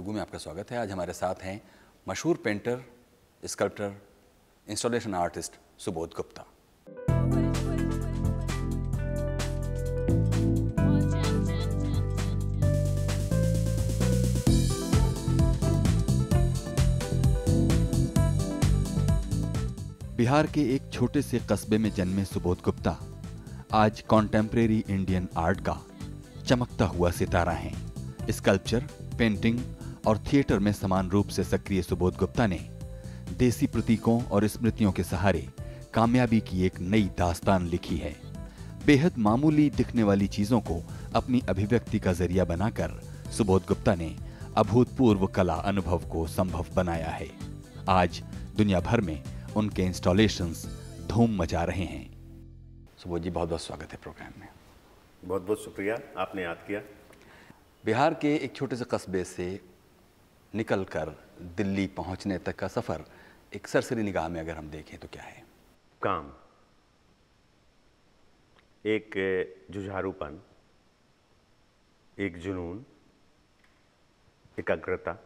गुफ्तु में आपका स्वागत है आज हमारे साथ हैं मशहूर painter sculptor installation artist Subodh Gupta Bihar के एक छोटे से कस्बे में जन्मे सुबोध गुप्ता आज कॉन्टेम्प्रेरी इंडियन आर्ट का चमकता हुआ सितारा है स्कल्पचर पेंटिंग और थिएटर में समान रूप से सक्रिय सुबोध गुप्ता ने देसी प्रतीकों और स्मृतियों के सहारे कामयाबी की एक नई दास्तान लिखी है बेहद मामूली दिखने वाली चीजों को अपनी अभिव्यक्ति का जरिया बनाकर सुबोध गुप्ता ने अभूतपूर्व कला अनुभव को संभव बनाया है आज दुनिया भर में उनके इंस्टॉलेशन धूम मचा रहे हैं सुबोध जी बहुत बहुत स्वागत है प्रोग्राम में बहुत बहुत शुक्रिया आपने याद किया बिहार के एक छोटे से कस्बे से निकलकर दिल्ली पहुंचने तक का सफ़र एक सरसरी निगाह में अगर हम देखें तो क्या है काम एक जुझारूपन एक जुनून एकाग्रता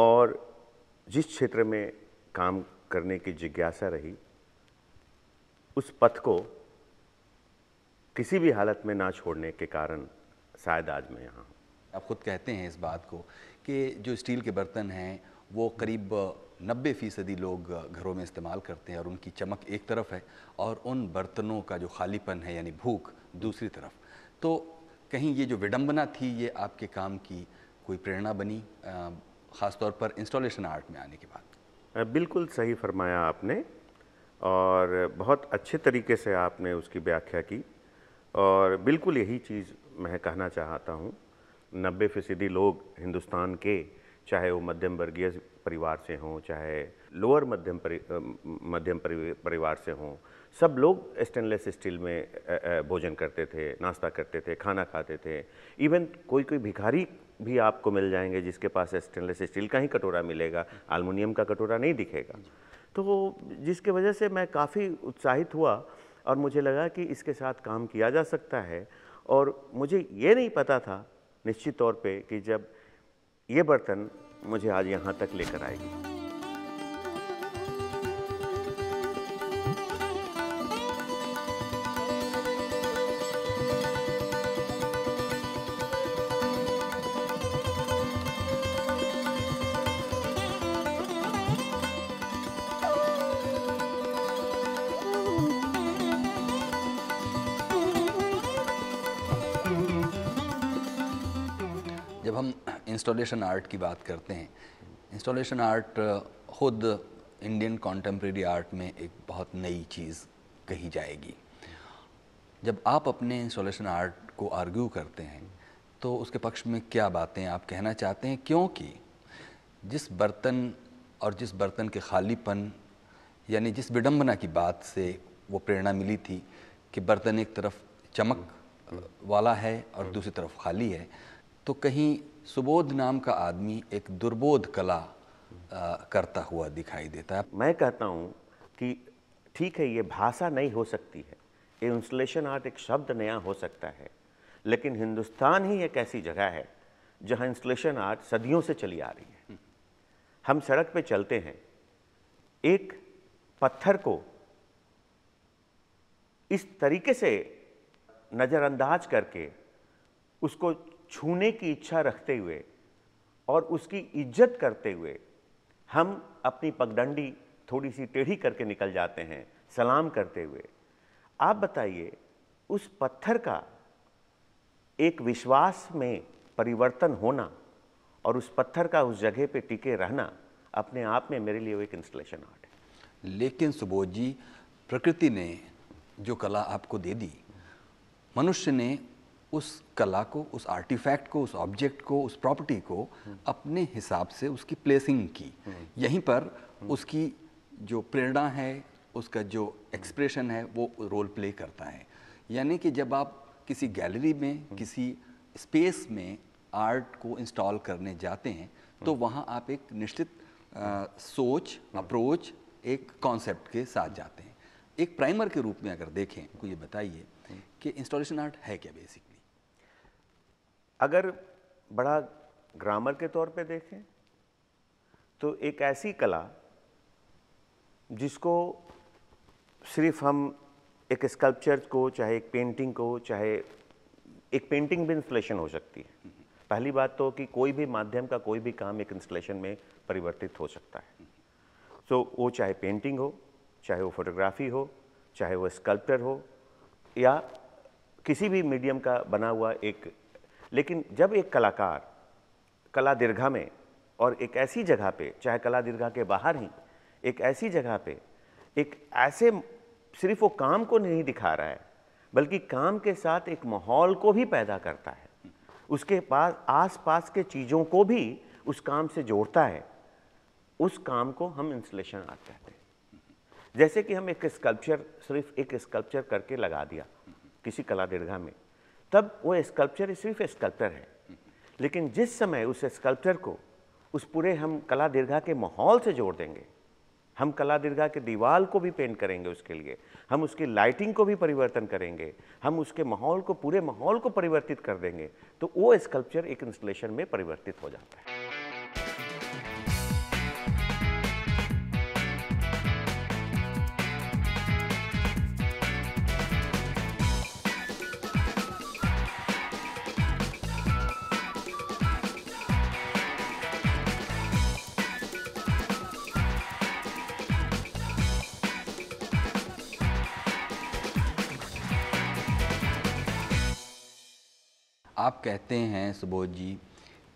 और जिस क्षेत्र में काम करने की जिज्ञासा रही उस पथ को किसी भी हालत में ना छोड़ने के कारण शायद आज मैं यहाँ हूँ आप खुद कहते हैं इस बात को कि जो स्टील के बर्तन हैं वो करीब नब्बे फ़ीसदी लोग घरों में इस्तेमाल करते हैं और उनकी चमक एक तरफ है और उन बर्तनों का जो खालीपन है यानी भूख दूसरी तरफ तो कहीं ये जो विडम्बना थी ये आपके काम की कोई प्रेरणा बनी ख़ासतौर पर इंस्टॉलेशन आर्ट में आने के बाद बिल्कुल सही फरमाया आपने और बहुत अच्छे तरीके से आपने उसकी व्याख्या की और बिल्कुल यही चीज़ मैं कहना चाहता हूँ नब्बे फ़ीसदी लोग हिंदुस्तान के चाहे वो मध्यम वर्गीय परिवार से हों चाहे लोअर मध्यम परि, मध्यम परिवार से हों सब लोग स्टेनलेस स्टील में भोजन करते थे नाश्ता करते थे खाना खाते थे इवन कोई कोई भिखारी भी आपको मिल जाएंगे जिसके पास स्टेनलेस स्टील का ही कटोरा मिलेगा आलमोनियम का कटोरा नहीं दिखेगा तो जिसके वजह से मैं काफ़ी उत्साहित हुआ और मुझे लगा कि इसके साथ काम किया जा सकता है और मुझे ये नहीं पता था निश्चित तौर पे कि जब ये बर्तन मुझे आज यहाँ तक लेकर आएगी इंस्टॉलेशन आर्ट की बात करते हैं इंस्टॉलेशन आर्ट uh, खुद इंडियन कॉन्टेम्प्रेरी आर्ट में एक बहुत नई चीज़ कही जाएगी जब आप अपने इंस्टॉलेशन आर्ट को आर्ग्यू करते हैं तो उसके पक्ष में क्या बातें आप कहना चाहते हैं क्योंकि जिस बर्तन और जिस बर्तन के खालीपन यानी जिस विडम्बना की बात से वो प्रेरणा मिली थी कि बर्तन एक तरफ चमक वाला है और दूसरी तरफ खाली है तो कहीं सुबोध नाम का आदमी एक दुर्बोध कला आ, करता हुआ दिखाई देता है मैं कहता हूँ कि ठीक है ये भाषा नहीं हो सकती है ये इंस्टलेशन आर्ट एक शब्द नया हो सकता है लेकिन हिंदुस्तान ही एक ऐसी जगह है जहाँ इंस्टलेशन आर्ट सदियों से चली आ रही है हम सड़क पे चलते हैं एक पत्थर को इस तरीके से नज़रअंदाज करके उसको छूने की इच्छा रखते हुए और उसकी इज्जत करते हुए हम अपनी पगडंडी थोड़ी सी टेढ़ी करके निकल जाते हैं सलाम करते हुए आप बताइए उस पत्थर का एक विश्वास में परिवर्तन होना और उस पत्थर का उस जगह पे टिके रहना अपने आप में मेरे लिए वो एक इंस्टॉलेशन आर्ट है लेकिन सुबोध जी प्रकृति ने जो कला आपको दे दी मनुष्य ने उस कला को उस आर्टिफैक्ट को उस ऑब्जेक्ट को उस प्रॉपर्टी को अपने हिसाब से उसकी प्लेसिंग की यहीं पर उसकी जो प्रेरणा है उसका जो एक्सप्रेशन है वो रोल प्ले करता है यानी कि जब आप किसी गैलरी में किसी स्पेस में आर्ट को इंस्टॉल करने जाते हैं तो वहाँ आप एक निश्चित सोच अप्रोच एक कॉन्सेप्ट के साथ जाते हैं एक प्राइमर के रूप में अगर देखें को ये बताइए कि इंस्टॉलेशन आर्ट है क्या बेसिकली अगर बड़ा ग्रामर के तौर पे देखें तो एक ऐसी कला जिसको सिर्फ हम एक स्कल्पचर को चाहे एक पेंटिंग को चाहे एक पेंटिंग भी इंस्टॉलेशन हो सकती है पहली बात तो कि कोई भी माध्यम का कोई भी काम एक इंस्टॉलेशन में परिवर्तित हो सकता है तो so, वो चाहे पेंटिंग हो चाहे वो फोटोग्राफी हो चाहे वो स्कल्पचर हो या किसी भी मीडियम का बना हुआ एक लेकिन जब एक कलाकार कला दीर्घा में और एक ऐसी जगह पे चाहे कला दीर्घा के बाहर ही एक ऐसी जगह पे एक ऐसे सिर्फ वो काम को नहीं दिखा रहा है बल्कि काम के साथ एक माहौल को भी पैदा करता है उसके पास आस पास के चीज़ों को भी उस काम से जोड़ता है उस काम को हम इंस्टलेशन आर्ट कहते हैं जैसे कि हम एक स्कल्पचर सिर्फ एक स्कल्पचर करके लगा दिया किसी कला दीर्घा में तब वो स्कल्पचर सिर्फ स्कल्पचर है लेकिन जिस समय उस स्कल्पचर को उस पूरे हम कला दीर्घा के माहौल से जोड़ देंगे हम कला दीर्घा के दीवार को भी पेंट करेंगे उसके लिए हम उसकी लाइटिंग को भी परिवर्तन करेंगे हम उसके माहौल को पूरे माहौल को परिवर्तित कर देंगे तो वो स्कल्पचर एक इंस्टॉलेशन में परिवर्तित हो जाता है कहते हैं सुबोध जी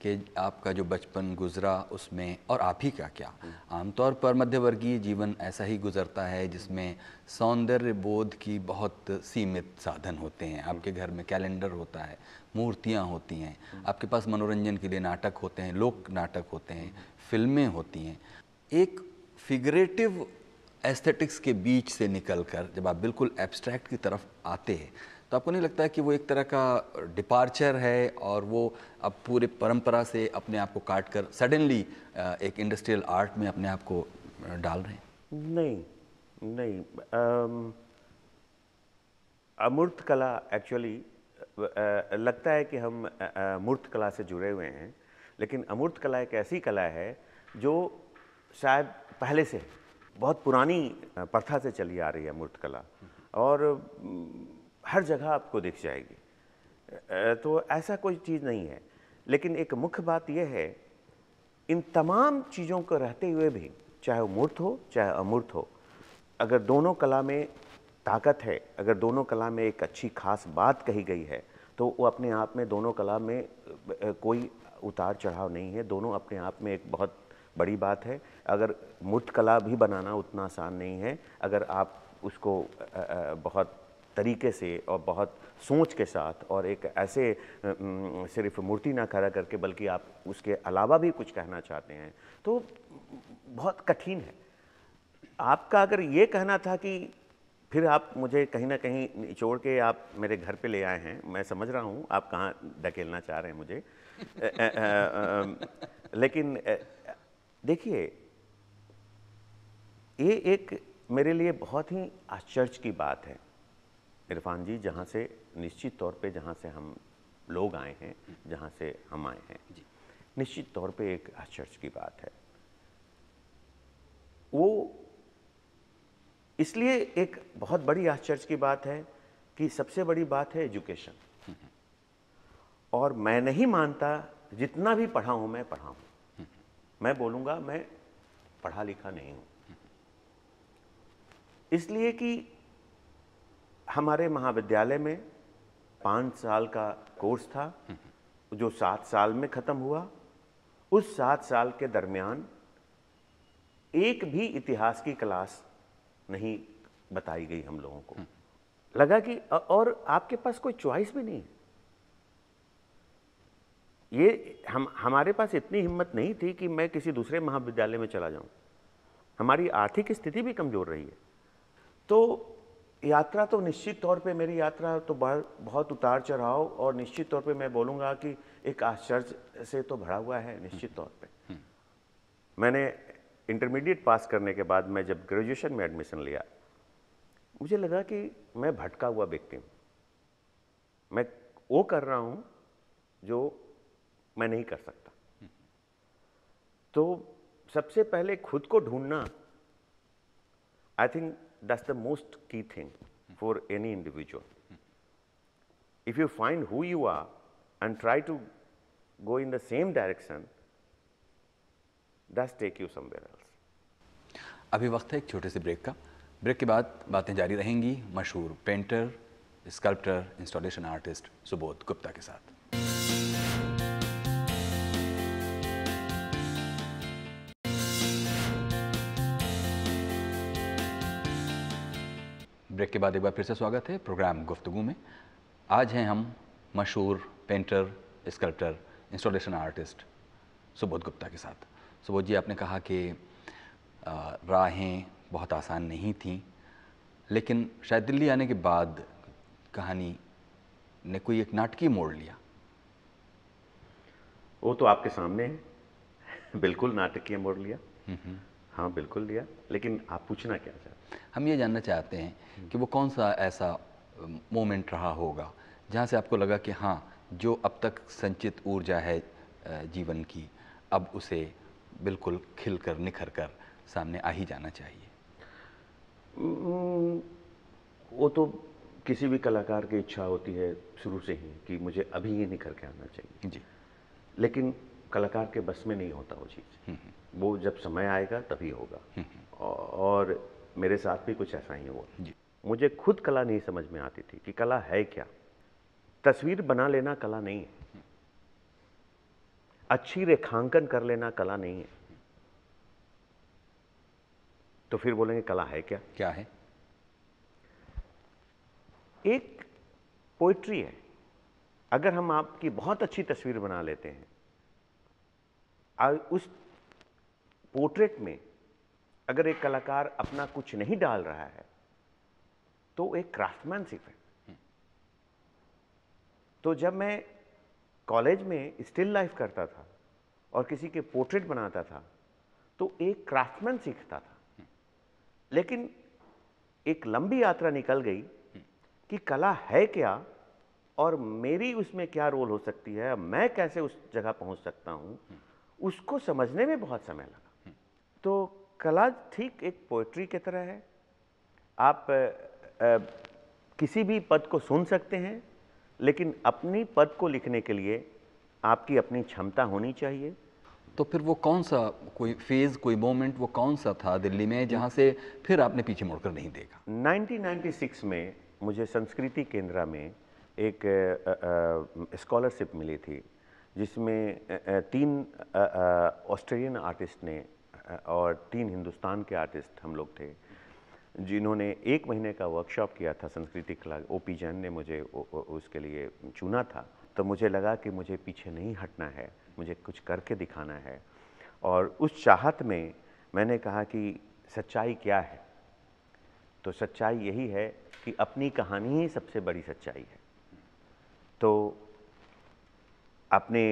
कि आपका जो बचपन गुजरा उसमें और आप ही का क्या हम्म। आमतौर पर मध्यवर्गीय जीवन ऐसा ही गुजरता है जिसमें सौंदर्य बोध की बहुत सीमित साधन होते हैं हम्म। आपके घर में कैलेंडर होता है मूर्तियाँ होती हैं हम्म। आपके पास मनोरंजन के लिए नाटक होते हैं लोक नाटक होते हैं फिल्में होती हैं एक फिगरेटिव एस्थेटिक्स के बीच से निकलकर जब आप बिल्कुल एब्स्ट्रैक्ट की तरफ आते हैं तो आपको नहीं लगता है कि वो एक तरह का डिपार्चर है और वो अब पूरे परंपरा से अपने आप को काट कर सडनली एक इंडस्ट्रियल आर्ट में अपने आप को डाल रहे हैं नहीं नहीं आम, अमूर्त कला एक्चुअली लगता है कि हम मूर्त कला से जुड़े हुए हैं लेकिन अमूर्त कला एक ऐसी कला है जो शायद पहले से बहुत पुरानी प्रथा से चली आ रही है अमूर्त कला और हर जगह आपको दिख जाएगी तो ऐसा कोई चीज़ नहीं है लेकिन एक मुख्य बात यह है इन तमाम चीज़ों को रहते हुए भी चाहे वो मूर्त हो चाहे अमूर्त हो अगर दोनों कला में ताकत है अगर दोनों कला में एक अच्छी खास बात कही गई है तो वो अपने आप में दोनों कला में कोई उतार चढ़ाव नहीं है दोनों अपने आप में एक बहुत बड़ी बात है अगर मूर्त कला भी बनाना उतना आसान नहीं है अगर आप उसको बहुत तरीके से और बहुत सोच के साथ और एक ऐसे सिर्फ मूर्ति ना खड़ा करके बल्कि आप उसके अलावा भी कुछ कहना चाहते हैं तो बहुत कठिन है आपका अगर ये कहना था कि फिर आप मुझे कहीं ना कहीं निचोड़ के आप मेरे घर पे ले आए हैं मैं समझ रहा हूँ आप कहाँ ढकेलना चाह रहे हैं मुझे आ, आ, आ, लेकिन देखिए ये एक मेरे लिए बहुत ही आश्चर्य की बात है इरफान जी जहाँ से निश्चित तौर पे जहाँ से हम लोग आए हैं जहाँ से हम आए हैं निश्चित तौर पे एक आश्चर्य की बात है वो इसलिए एक बहुत बड़ी आश्चर्य की बात है कि सबसे बड़ी बात है एजुकेशन हम्म, हम्म। और मैं नहीं मानता जितना भी पढ़ा हूँ मैं पढ़ा हूँ हम्म, मैं बोलूँगा मैं पढ़ा लिखा नहीं हूँ इसलिए कि हमारे महाविद्यालय में पाँच साल का कोर्स था जो सात साल में ख़त्म हुआ उस सात साल के दरमियान एक भी इतिहास की क्लास नहीं बताई गई हम लोगों को लगा कि और आपके पास कोई चॉइस भी नहीं है ये हम हमारे पास इतनी हिम्मत नहीं थी कि मैं किसी दूसरे महाविद्यालय में चला जाऊं हमारी आर्थिक स्थिति भी कमज़ोर रही है तो यात्रा तो निश्चित तौर पे मेरी यात्रा तो बहुत उतार चढ़ाव और निश्चित तौर पे मैं बोलूँगा कि एक आश्चर्य से तो भरा हुआ है निश्चित तौर पे हम्म। मैंने इंटरमीडिएट पास करने के बाद मैं जब ग्रेजुएशन में एडमिशन लिया मुझे लगा कि मैं भटका हुआ व्यक्ति हूँ मैं वो कर रहा हूँ जो मैं नहीं कर सकता हम्म। तो सबसे पहले खुद को ढूंढना I think that's the most key thing for any individual. If you find who you are and try to go in the same direction, that's take you somewhere else. अभी वक्त है एक छोटे से ब्रेक का ब्रेक के बाद बातें जारी रहेंगी मशहूर painter sculptor installation artist Subodh Gupta के साथ ब्रेक के बाद एक बार फिर से स्वागत है प्रोग्राम गुफ्तगु में आज हैं हम मशहूर painter sculptor installation artist Subodh Gupta के साथ सुबोध जी आपने कहा कि राहें बहुत आसान नहीं थीं लेकिन शायद दिल्ली आने के बाद कहानी ने कोई एक नाटकीय मोड़ लिया वो तो आपके सामने है बिल्कुल नाटकीय मोड़ लिया हम्म, हम्म। हाँ बिल्कुल लिया लेकिन आप पूछना क्या चाहते हम ये जानना चाहते हैं कि वो कौन सा ऐसा मोमेंट रहा होगा जहाँ से आपको लगा कि हाँ जो अब तक संचित ऊर्जा है जीवन की अब उसे बिल्कुल खिल कर निखर कर सामने आ ही जाना चाहिए वो तो किसी भी कलाकार की इच्छा होती है शुरू से ही कि मुझे अभी ये निखर के आना चाहिए जी लेकिन कलाकार के बस में नहीं होता वो चीज़ हम्म, हम्म। वो जब समय आएगा तभी होगा हम्म, और मेरे साथ भी कुछ ऐसा ही हुआ जी मुझे खुद कला नहीं समझ में आती थी कि कला है क्या तस्वीर बना लेना कला नहीं है अच्छी रेखांकन कर लेना कला नहीं है तो फिर बोलेंगे कला है क्या क्या है एक पोइट्री है अगर हम आपकी बहुत अच्छी तस्वीर बना लेते हैं उस पोर्ट्रेट में अगर एक कलाकार अपना कुछ नहीं डाल रहा है तो एक क्राफ्टमैनशिप है हम्म। तो जब मैं कॉलेज में स्टिल लाइफ करता था और किसी के पोर्ट्रेट बनाता था तो एक क्राफ्टमैन सीखता था हम्म। लेकिन एक लंबी यात्रा निकल गई हम्म। कि कला है क्या और मेरी उसमें क्या रोल हो सकती है मैं कैसे उस जगह पहुंच सकता हूं उसको समझने में बहुत समय लगा तो कला ठीक एक पोइट्री की तरह है आप आ, आ, किसी भी पद को सुन सकते हैं लेकिन अपनी पद को लिखने के लिए आपकी अपनी क्षमता होनी चाहिए तो फिर वो कौन सा कोई फेज़ कोई मोमेंट वो कौन सा था दिल्ली में जहाँ से फिर आपने पीछे मुड़कर नहीं देखा 1996 में मुझे संस्कृति केंद्रा में एक स्कॉलरशिप मिली थी जिसमें तीन ऑस्ट्रेलियन आर्टिस्ट ने और तीन हिंदुस्तान के आर्टिस्ट हम लोग थे जिन्होंने एक महीने का वर्कशॉप किया था संस्कृति कला ओ पी जैन ने मुझे उसके लिए चुना था तो मुझे लगा कि मुझे पीछे नहीं हटना है मुझे कुछ करके दिखाना है और उस चाहत में मैंने कहा कि सच्चाई क्या है तो सच्चाई यही है कि अपनी कहानी ही सबसे बड़ी सच्चाई है तो अपने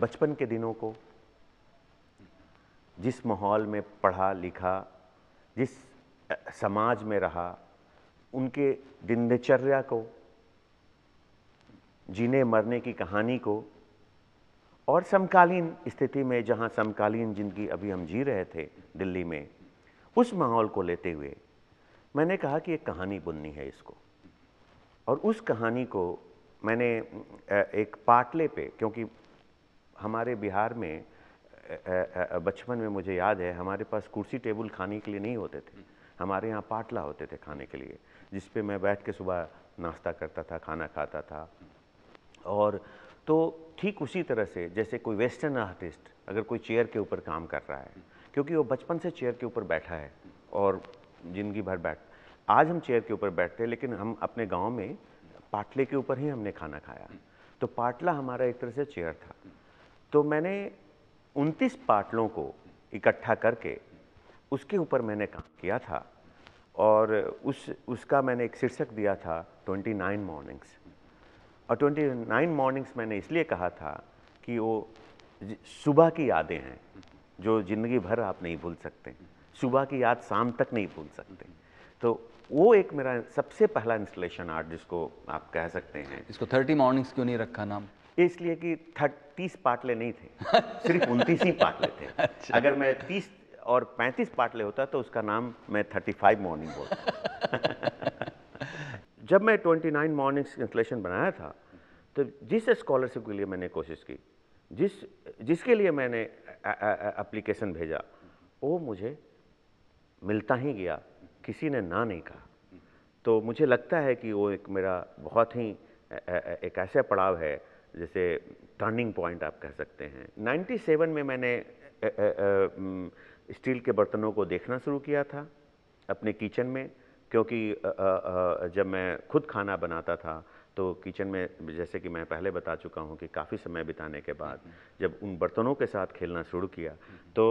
बचपन के दिनों को जिस माहौल में पढ़ा लिखा जिस समाज में रहा उनके दिनचर्या को जीने मरने की कहानी को और समकालीन स्थिति में जहां समकालीन जिंदगी अभी हम जी रहे थे दिल्ली में उस माहौल को लेते हुए मैंने कहा कि एक कहानी बुननी है इसको और उस कहानी को मैंने एक पाटले पे क्योंकि हमारे बिहार में बचपन में मुझे याद है हमारे पास कुर्सी टेबल खाने के लिए नहीं होते थे हमारे यहाँ पाटला होते थे खाने के लिए जिस पे मैं बैठ के सुबह नाश्ता करता था खाना खाता था और तो ठीक उसी तरह से जैसे कोई वेस्टर्न आर्टिस्ट अगर कोई चेयर के ऊपर काम कर रहा है क्योंकि वो बचपन से चेयर के ऊपर बैठा है और ज़िंदगी भर बैठ आज हम चेयर के ऊपर बैठते हैं लेकिन हम अपने गाँव में पाटले के ऊपर ही हमने खाना खाया तो पाटला हमारा एक तरह से चेयर था तो मैंने उनतीस पाटलों को इकट्ठा करके उसके ऊपर मैंने काम किया था और उस उसका मैंने एक शीर्षक दिया था 29 मॉर्निंग्स और 29 मॉर्निंग्स मैंने इसलिए कहा था कि वो सुबह की यादें हैं जो ज़िंदगी भर आप नहीं भूल सकते सुबह की याद शाम तक नहीं भूल सकते तो वो एक मेरा सबसे पहला इंस्टॉलेशन आर्ट जिसको आप कह सकते हैं इसको थर्टी मॉर्निंग्स क्यों नहीं रखा नाम इसलिए कि तीस पाटले नहीं थे अच्छा। सिर्फ उनतीस ही पाटले थे अच्छा। अगर मैं तीस और पैंतीस पाटले होता तो उसका नाम मैं थर्टी फाइव मॉर्निंग बोलता जब मैं ट्वेंटी नाइन मॉर्निंग्स ट्रांसलेशन बनाया था तो जिस स्कॉलरशिप के लिए मैंने कोशिश की जिस जिसके लिए मैंने अप्लीकेशन भेजा वो मुझे मिलता ही गया किसी ने ना नहीं कहा तो मुझे लगता है कि वो एक मेरा बहुत ही एक ऐसा पड़ाव है जैसे टर्निंग पॉइंट आप कह सकते हैं 97 में मैंने स्टील के बर्तनों को देखना शुरू किया था अपने किचन में क्योंकि आ, आ, आ, जब मैं खुद खाना बनाता था तो किचन में जैसे कि मैं पहले बता चुका हूँ कि काफ़ी समय बिताने के बाद हम्म। जब उन बर्तनों के साथ खेलना शुरू किया हम्म। तो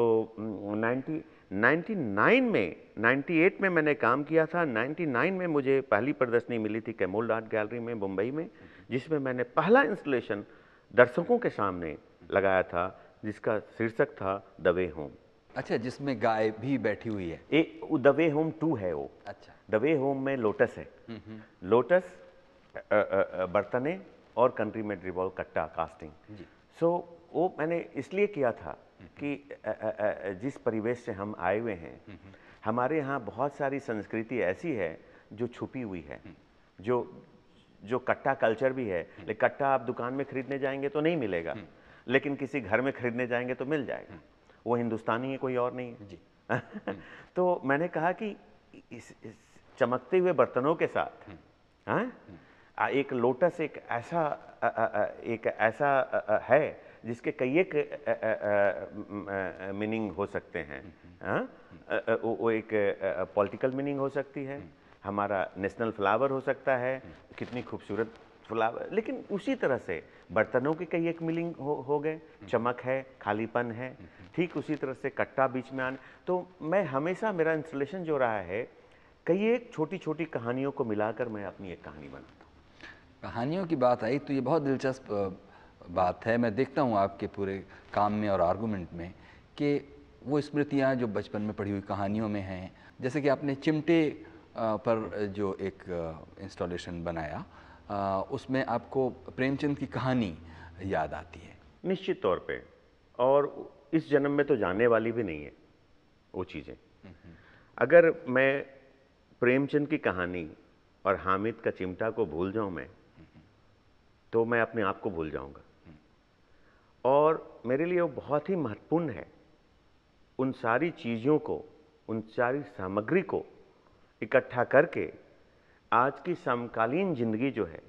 नाइन्टी 99 में 98 में मैंने काम किया था 99 में मुझे पहली प्रदर्शनी मिली थी कैमोल आर्ट गैलरी में मुंबई में जिसमें मैंने पहला इंस्टॉलेशन दर्शकों के सामने लगाया था जिसका शीर्षक था द वे होम अच्छा जिसमें गाय भी बैठी हुई है a the way home to है वो अच्छा द वे होम में लोटस है हम्म, हम्म। लोटस बर्तने और कंट्री में रिवॉल्व कट्टा कास्टिंग सो so, वो मैंने इसलिए किया था कि जिस परिवेश से हम आए हुए हैं हमारे यहाँ बहुत सारी संस्कृति ऐसी है जो छुपी हुई है जो जो कट्टा कल्चर भी है लेकिन कट्टा आप दुकान में खरीदने जाएंगे तो नहीं मिलेगा लेकिन किसी घर में खरीदने जाएंगे तो मिल जाएगा वो हिंदुस्तानी है कोई और नहीं है जी तो मैंने कहा कि इस, इस चमकते हुए बर्तनों के साथ हाँ, आ, एक लोटस एक ऐसा एक ऐसा है जिसके कई एक मीनिंग हो सकते हैं हम्म। हाँ? वो, एक पॉलिटिकल मीनिंग हो सकती है हम्म। हमारा नेशनल फ्लावर हो सकता है हम्म। कितनी खूबसूरत फ्लावर लेकिन उसी तरह से बर्तनों के कई एक मीनिंग हो, हो गए चमक है खालीपन है ठीक उसी तरह से कट्टा बीच में आने तो मैं हमेशा मेरा इंस्टॉलेशन जो रहा है कई एक छोटी छोटी कहानियों को मिलाकर मैं अपनी एक कहानी बनाता हूँ कहानियों की बात आई तो ये बहुत दिलचस्प बात है मैं देखता हूँ आपके पूरे काम में और आर्गूमेंट में कि वो स्मृतियाँ जो बचपन में पढ़ी हुई कहानियों में हैं जैसे कि आपने चिमटे पर जो एक इंस्टॉलेशन बनाया उसमें आपको प्रेमचंद की कहानी याद आती है निश्चित तौर पे और इस जन्म में तो जाने वाली भी नहीं है वो चीज़ें हम्म। अगर मैं प्रेमचंद की कहानी और हामिद का चिमटा को भूल जाऊँ मैं हम्म। तो मैं अपने आप को भूल जाऊँगा और मेरे लिए वो बहुत ही महत्वपूर्ण है उन सारी चीज़ों को उन सारी सामग्री को इकट्ठा करके आज की समकालीन ज़िंदगी जो है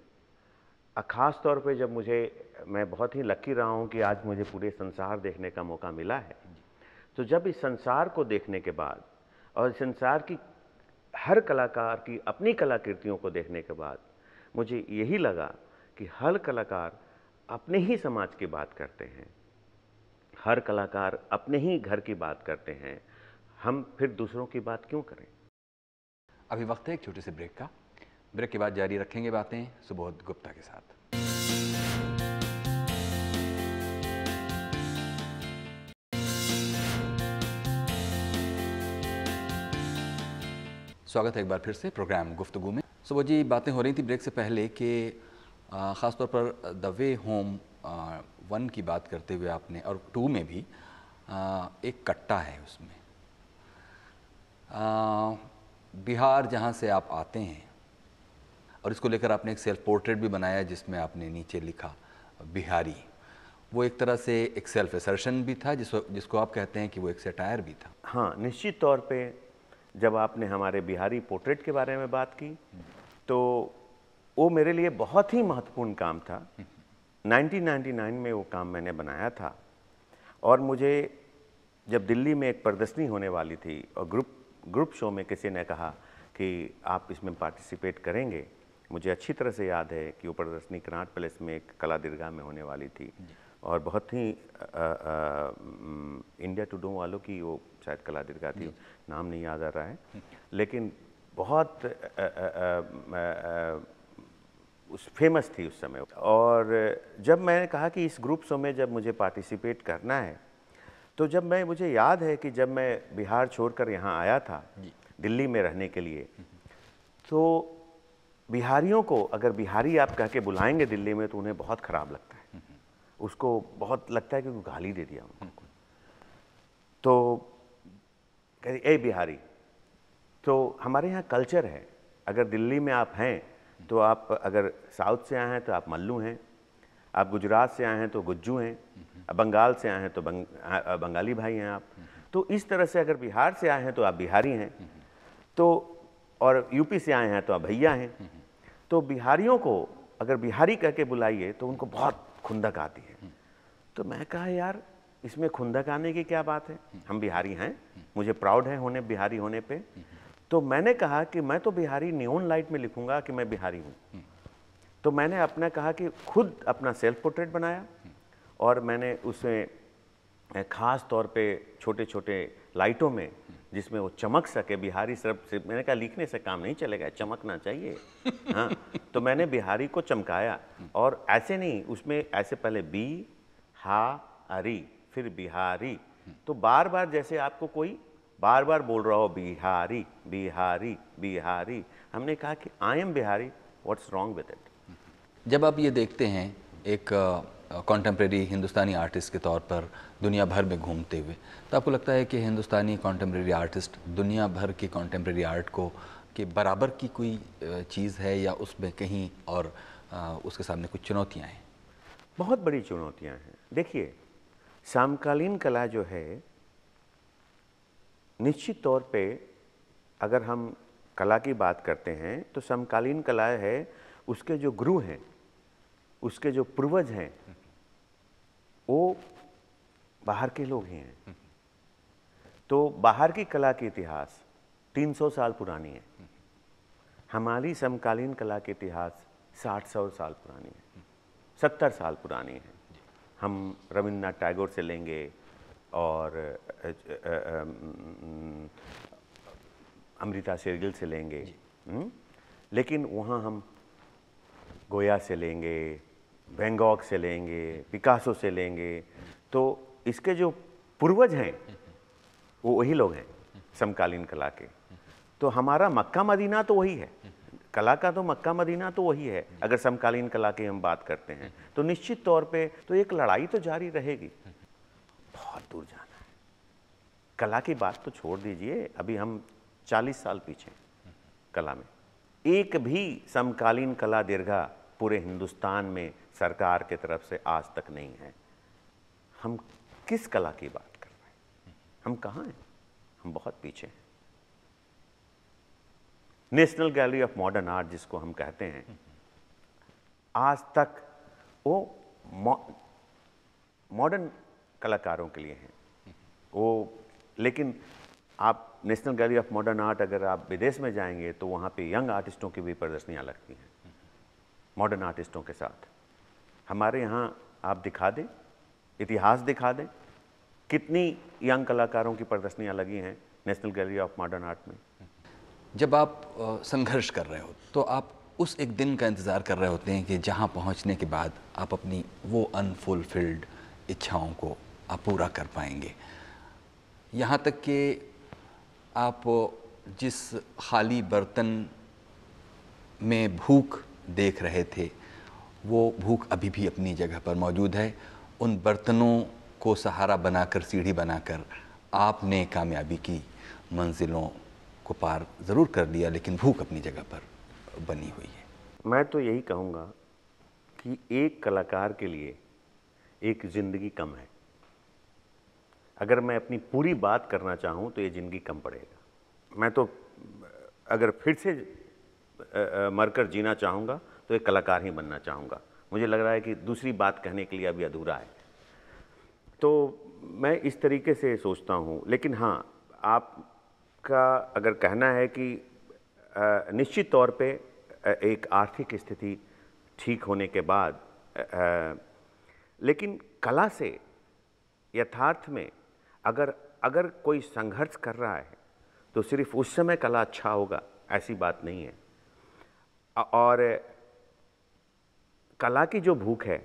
ख़ास तौर पे जब मुझे मैं बहुत ही लकी रहा हूँ कि आज मुझे पूरे संसार देखने का मौका मिला है तो जब इस संसार को देखने के बाद और संसार की हर कलाकार की अपनी कलाकृतियों को देखने के बाद मुझे यही लगा कि हर कलाकार अपने ही समाज की बात करते हैं हर कलाकार अपने ही घर की बात करते हैं हम फिर दूसरों की बात क्यों करें अभी वक्त है एक छोटे से ब्रेक का ब्रेक के बाद जारी रखेंगे बातें सुबोध गुप्ता के साथ स्वागत है एक बार फिर से प्रोग्राम गुफ्तगु में सुबोध जी बातें हो रही थी ब्रेक से पहले कि ख़ास तौर पर द वे होम वन की बात करते हुए आपने और टू में भी आ, एक कट्टा है उसमें आ, बिहार जहाँ से आप आते हैं और इसको लेकर आपने एक सेल्फ पोर्ट्रेट भी बनाया जिसमें आपने नीचे लिखा बिहारी वो एक तरह से एक सेल्फ एसर्शन भी था जिस जिसको आप कहते हैं कि वो एक सेटायर भी था हाँ निश्चित तौर पे जब आपने हमारे बिहारी पोर्ट्रेट के बारे में बात की तो वो मेरे लिए बहुत ही महत्वपूर्ण काम था 1999 में वो काम मैंने बनाया था और मुझे जब दिल्ली में एक प्रदर्शनी होने वाली थी और ग्रुप ग्रुप शो में किसी ने कहा कि आप इसमें पार्टिसिपेट करेंगे मुझे अच्छी तरह से याद है कि वो प्रदर्शनी कनाट पैलेस में एक कला दीर्घा में होने वाली थी और बहुत ही आ, आ, इंडिया टुडो वालों की वो शायद कला दीर्घा थी नाम नहीं याद आ रहा है हम्म। लेकिन बहुत आ, उस फेमस थी उस समय और जब मैंने कहा कि इस ग्रुप शो में जब मुझे पार्टिसिपेट करना है तो जब मैं मुझे याद है कि जब मैं बिहार छोड़कर यहाँ आया था दिल्ली में रहने के लिए तो बिहारियों को अगर बिहारी आप कह के बुलाएंगे दिल्ली में तो उन्हें बहुत ख़राब लगता है उसको बहुत लगता है कि गाली दे दिया उनको तो कह ए बिहारी तो हमारे यहाँ कल्चर है अगर दिल्ली में आप हैं तो आप अगर साउथ से आए हैं तो आप मल्लू हैं आप गुजरात से आए हैं तो गुज्जू हैं बंगाल से आए हैं तो बंग, आ, बंगाली भाई हैं आप तो इस तरह से अगर बिहार से आए हैं तो आप बिहारी हैं तो और यूपी से आए हैं तो आप भैया हैं तो बिहारियों को अगर बिहारी कह के बुलाइए तो उनको बहुत खुंदक आती है तो मैं कहा यार इसमें खुंदक आने की क्या बात है हम बिहारी हैं मुझे प्राउड है होने बिहारी होने पर तो मैंने कहा कि मैं तो बिहारी न्यून लाइट में लिखूंगा कि मैं बिहारी हूँ हम्म। तो मैंने अपना कहा कि खुद अपना सेल्फ पोर्ट्रेट बनाया हम्म। और मैंने उसमें ख़ास तौर पे छोटे छोटे लाइटों में हम्म। जिसमें वो चमक सके बिहारी सिर्फ सिर्फ मैंने कहा लिखने से काम नहीं चलेगा चमकना चाहिए हाँ तो मैंने बिहारी को चमकाया और ऐसे नहीं उसमें ऐसे पहले बी हा अरी फिर बिहारी तो बार बार जैसे आपको कोई बार बार बोल रहा हो बिहारी बिहारी बिहारी हमने कहा कि I am Bihari what's wrong with it जब आप ये देखते हैं एक कॉन्टेम्प्रेरी हिंदुस्तानी आर्टिस्ट के तौर पर दुनिया भर में घूमते हुए तो आपको लगता है कि हिंदुस्तानी कॉन्टेम्प्रेरी आर्टिस्ट दुनिया भर की कॉन्टेम्प्रेरी आर्ट को के बराबर की कोई चीज़ है या उसमें कहीं और उसके सामने कुछ चुनौतियाँ हैं बहुत बड़ी चुनौतियाँ हैं देखिए समकालीन कला जो है निश्चित तौर पे अगर हम कला की बात करते हैं तो समकालीन कला है उसके जो गुरु हैं उसके जो पूर्वज हैं वो बाहर के लोग ही हैं तो बाहर की कला के इतिहास 300 साल पुरानी है हमारी समकालीन कला के इतिहास साठ सौ साल पुरानी है सत्तर साल पुरानी है हम रविन्द्रनाथ टैगोर से लेंगे और अमृता शेरगिल से लेंगे हम्म? लेकिन वहाँ हम गोया से लेंगे बैंगॉक से लेंगे पिकासो से लेंगे तो इसके जो पूर्वज हैं वो वही लोग हैं समकालीन कला के तो हमारा मक्का मदीना तो वही है कला का तो मक्का मदीना तो वही है अगर समकालीन कला की हम बात करते हैं तो निश्चित तौर पे तो एक लड़ाई तो जारी रहेगी दूर जाना है कला की बात तो छोड़ दीजिए अभी हम 40 साल पीछे कला में एक भी समकालीन कला दीर्घा पूरे हिंदुस्तान में सरकार के तरफ से आज तक नहीं है हम किस कला की बात कर रहे हैं हम कहाँ हैं हम बहुत पीछे हैं National Gallery of Modern Art जिसको हम कहते हैं आज तक वो मॉडर्न कलाकारों के लिए हैं वो लेकिन आप National Gallery of Modern Art अगर आप विदेश में जाएंगे तो वहाँ पे यंग आर्टिस्टों की भी प्रदर्शनियाँ लगती हैं मॉडर्न आर्टिस्टों के साथ हमारे यहाँ आप दिखा दें इतिहास दिखा दें कितनी यंग कलाकारों की प्रदर्शनियाँ लगी हैं National Gallery of Modern Art में जब आप संघर्ष कर रहे हो तो आप उस एक दिन का इंतज़ार कर रहे होते हैं कि जहाँ पहुँचने के बाद आप अपनी वो अनफुलफिल्ड इच्छाओं को आप पूरा कर पाएंगे यहाँ तक कि आप जिस खाली बर्तन में भूख देख रहे थे वो भूख अभी भी अपनी जगह पर मौजूद है उन बर्तनों को सहारा बनाकर सीढ़ी बनाकर आपने कामयाबी की मंजिलों को पार ज़रूर कर लिया लेकिन भूख अपनी जगह पर बनी हुई है मैं तो यही कहूँगा कि एक कलाकार के लिए एक ज़िंदगी कम है अगर मैं अपनी पूरी बात करना चाहूँ तो ये ज़िंदगी कम पड़ेगा मैं तो अगर फिर से मरकर जीना चाहूँगा तो एक कलाकार ही बनना चाहूँगा मुझे लग रहा है कि दूसरी बात कहने के लिए अभी अधूरा है तो मैं इस तरीके से सोचता हूँ लेकिन हाँ आपका अगर कहना है कि निश्चित तौर पे एक आर्थिक स्थिति ठीक होने के बाद लेकिन कला से यथार्थ में अगर अगर कोई संघर्ष कर रहा है तो सिर्फ उस समय कला अच्छा होगा ऐसी बात नहीं है और कला की जो भूख है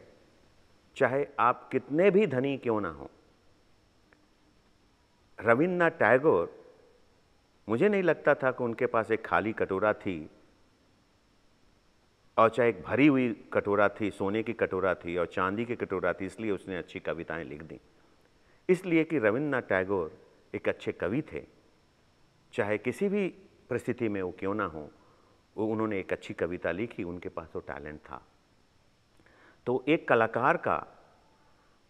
चाहे आप कितने भी धनी क्यों ना हो रविन्द्रनाथ टैगोर मुझे नहीं लगता था कि उनके पास एक खाली कटोरा थी और चाहे एक भरी हुई कटोरा थी सोने की कटोरा थी और चांदी की कटोरा थी इसलिए उसने अच्छी कविताएं लिख दी इसलिए कि रविन्द्रनाथ टैगोर एक अच्छे कवि थे चाहे किसी भी परिस्थिति में वो क्यों ना हो वो उन्होंने एक अच्छी कविता लिखी उनके पास वो टैलेंट था तो एक कलाकार का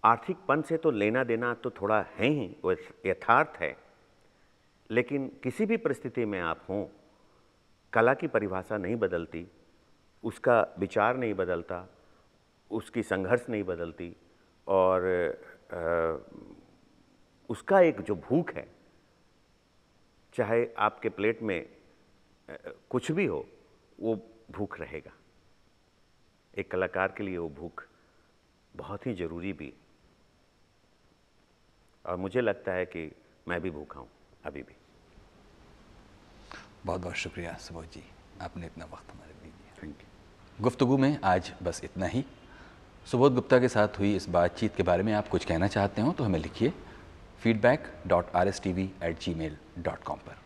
आर्थिक पन से तो लेना देना तो थोड़ा है ही वो यथार्थ है लेकिन किसी भी परिस्थिति में आप हों कला की परिभाषा नहीं बदलती उसका विचार नहीं बदलता उसकी संघर्ष नहीं बदलती और उसका एक जो भूख है चाहे आपके प्लेट में कुछ भी हो वो भूख रहेगा एक कलाकार के लिए वो भूख बहुत ही ज़रूरी भी और मुझे लगता है कि मैं भी भूखा हूँ अभी भी बहुत बहुत शुक्रिया सुबोध जी आपने इतना वक्त हमारे लिए दिया थैंक यू गुफ्तगु में आज बस इतना ही सुबोध गुप्ता के साथ हुई इस बातचीत के बारे में आप कुछ कहना चाहते हो तो हमें लिखिए feedback.rstv@gmail.com पर